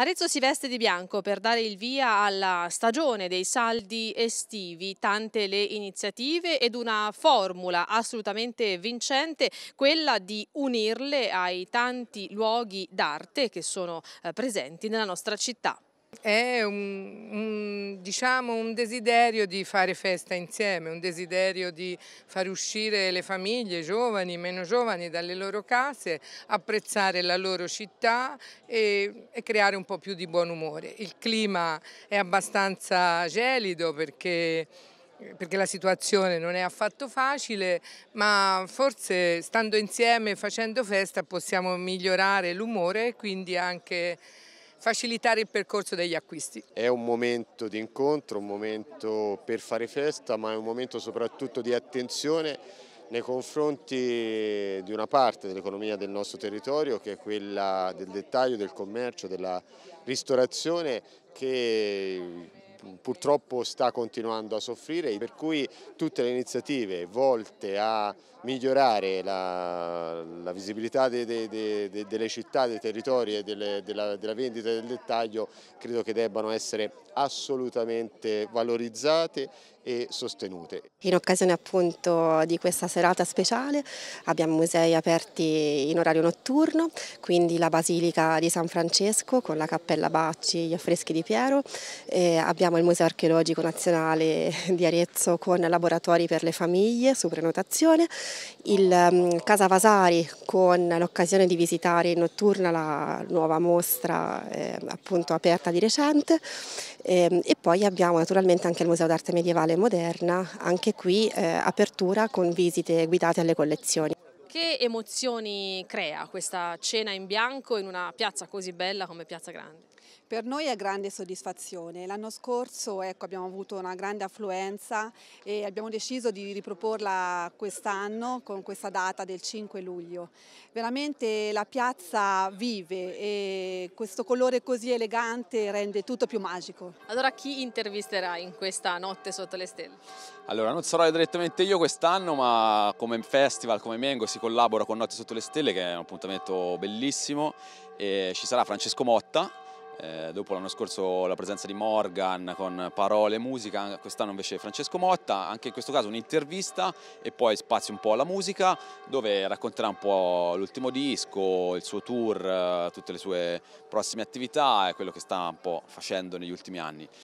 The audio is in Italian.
Arezzo si veste di bianco per dare il via alla stagione dei saldi estivi, tante le iniziative ed una formula assolutamente vincente, quella di unirle ai tanti luoghi d'arte che sono eh, presenti nella nostra città. È un, un, diciamo, un, desiderio di fare festa insieme, un desiderio di far uscire le famiglie, giovani, meno giovani, dalle loro case, apprezzare la loro città e, e creare un po' più di buon umore. Il clima è abbastanza gelido perché perché la situazione non è affatto facile, ma forse stando insieme e facendo festa possiamo migliorare l'umore e quindi anche facilitare il percorso degli acquisti. È un momento di incontro, un momento per fare festa, ma è un momento soprattutto di attenzione nei confronti di una parte dell'economia del nostro territorio che è quella del dettaglio, del commercio, della ristorazione che purtroppo sta continuando a soffrire, per cui tutte le iniziative volte a migliorare la, la visibilità de, de, de, delle città, dei territori e delle, della, della vendita del dettaglio credo che debbano essere assolutamente valorizzate e sostenute. In occasione appunto di questa serata speciale abbiamo musei aperti in orario notturno, quindi la Basilica di San Francesco con la Cappella Bacci, gli affreschi di Piero, abbiamo Abbiamo il Museo Archeologico Nazionale di Arezzo con laboratori per le famiglie su prenotazione, il mm, Casa Vasari con l'occasione di visitare in notturna la nuova mostra eh, appunto aperta di recente eh, e poi abbiamo naturalmente anche il Museo d'Arte Medievale e Moderna, anche qui eh, apertura con visite guidate alle collezioni. Che emozioni crea questa cena in bianco in una piazza così bella come Piazza Grande? Per noi è grande soddisfazione. L'anno scorso ecco, abbiamo avuto una grande affluenza e abbiamo deciso di riproporla quest'anno con questa data del 5 luglio. Veramente la piazza vive e questo colore così elegante rende tutto più magico. Allora chi intervisterà in questa notte sotto le stelle? Allora non sarò direttamente io quest'anno ma come festival, come Mengo si si collabora con Notte sotto le stelle che è un appuntamento bellissimo e ci sarà Francesco Motta eh, dopo l'anno scorso la presenza di Morgan con parole e musica, quest'anno invece Francesco Motta, anche in questo caso un'intervista e poi spazio un po' alla musica dove racconterà un po' l'ultimo disco, il suo tour, eh, tutte le sue prossime attività e quello che sta un po' facendo negli ultimi anni.